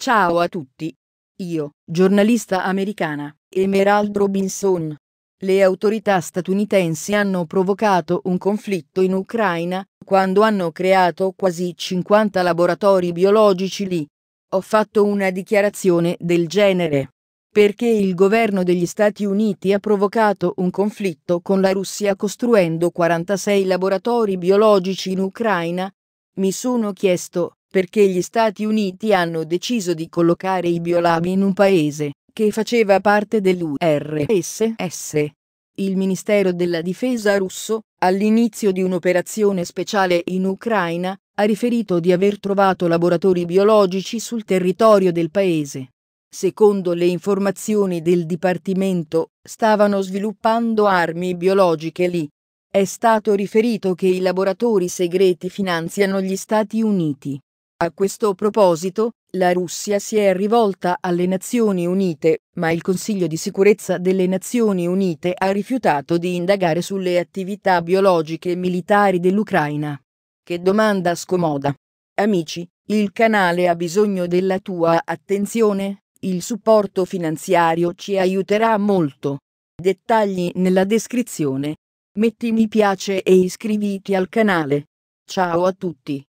Ciao a tutti. Io, giornalista americana, Emerald Robinson. Le autorità statunitensi hanno provocato un conflitto in Ucraina quando hanno creato quasi 50 laboratori biologici lì. Ho fatto una dichiarazione del genere. Perché il governo degli Stati Uniti ha provocato un conflitto con la Russia costruendo 46 laboratori biologici in Ucraina? Mi sono chiesto, perché gli Stati Uniti hanno deciso di collocare i biolabi in un paese che faceva parte dell'URSS. Il Ministero della Difesa russo, all'inizio di un'operazione speciale in Ucraina, ha riferito di aver trovato laboratori biologici sul territorio del paese. Secondo le informazioni del Dipartimento, stavano sviluppando armi biologiche lì. È stato riferito che i laboratori segreti finanziano gli Stati Uniti a questo proposito, la Russia si è rivolta alle Nazioni Unite, ma il Consiglio di sicurezza delle Nazioni Unite ha rifiutato di indagare sulle attività biologiche e militari dell'Ucraina. Che domanda scomoda. Amici, il canale ha bisogno della tua attenzione, il supporto finanziario ci aiuterà molto. Dettagli nella descrizione. Metti mi piace e iscriviti al canale. Ciao a tutti.